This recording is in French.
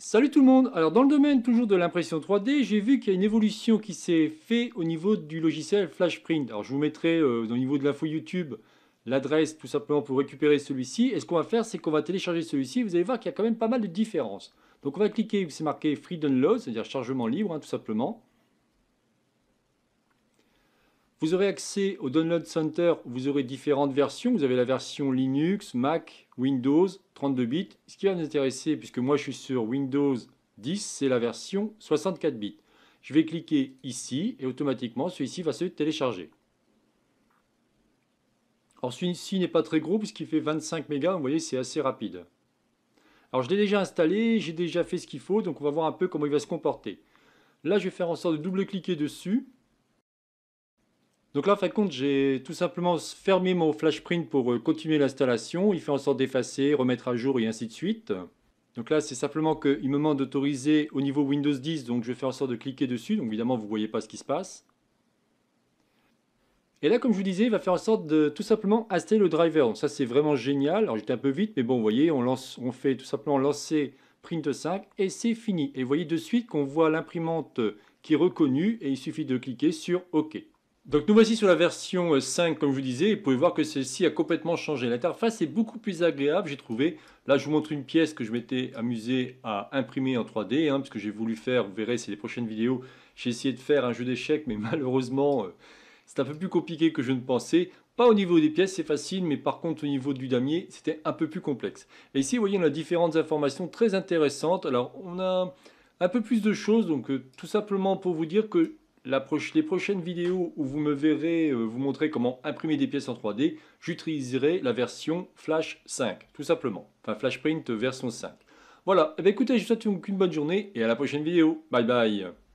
Salut tout le monde Alors dans le domaine toujours de l'impression 3D, j'ai vu qu'il y a une évolution qui s'est faite au niveau du logiciel FlashPrint. Alors je vous mettrai euh, au niveau de l'info YouTube l'adresse tout simplement pour récupérer celui-ci. Et ce qu'on va faire, c'est qu'on va télécharger celui-ci. Vous allez voir qu'il y a quand même pas mal de différences. Donc on va cliquer, c'est marqué Free Download, c'est-à-dire chargement libre hein, tout simplement. Vous aurez accès au Download Center où vous aurez différentes versions. Vous avez la version Linux, Mac, Windows, 32 bits. Ce qui va nous intéresser, puisque moi je suis sur Windows 10, c'est la version 64 bits. Je vais cliquer ici et automatiquement celui-ci va se télécharger. Alors celui-ci n'est pas très gros puisqu'il fait 25 mégas, vous voyez c'est assez rapide. Alors je l'ai déjà installé, j'ai déjà fait ce qu'il faut, donc on va voir un peu comment il va se comporter. Là je vais faire en sorte de double-cliquer dessus donc là, en fin de compte, j'ai tout simplement fermé mon flash print pour euh, continuer l'installation. Il fait en sorte d'effacer, remettre à jour et ainsi de suite. Donc là, c'est simplement qu'il me demande d'autoriser au niveau Windows 10, donc je vais faire en sorte de cliquer dessus. Donc évidemment, vous ne voyez pas ce qui se passe. Et là, comme je vous disais, il va faire en sorte de tout simplement installer le driver. Donc ça, c'est vraiment génial. Alors j'étais un peu vite, mais bon, vous voyez, on, on fait tout simplement lancer print 5 et c'est fini. Et vous voyez de suite qu'on voit l'imprimante qui est reconnue et il suffit de cliquer sur OK. Donc nous voici sur la version 5 euh, comme je vous disais, vous pouvez voir que celle-ci a complètement changé. L'interface est beaucoup plus agréable j'ai trouvé. Là je vous montre une pièce que je m'étais amusé à imprimer en 3D, hein, parce que j'ai voulu faire, vous verrez c'est les prochaines vidéos, j'ai essayé de faire un jeu d'échecs, mais malheureusement euh, c'est un peu plus compliqué que je ne pensais. Pas au niveau des pièces, c'est facile, mais par contre au niveau du damier, c'était un peu plus complexe. Et ici, vous voyez, on a différentes informations très intéressantes. Alors, on a un peu plus de choses, donc euh, tout simplement pour vous dire que les prochaines vidéos où vous me verrez euh, vous montrer comment imprimer des pièces en 3D, j'utiliserai la version Flash 5, tout simplement. Enfin, Flash Print version 5. Voilà, eh ben, écoutez, je vous souhaite une bonne journée et à la prochaine vidéo. Bye bye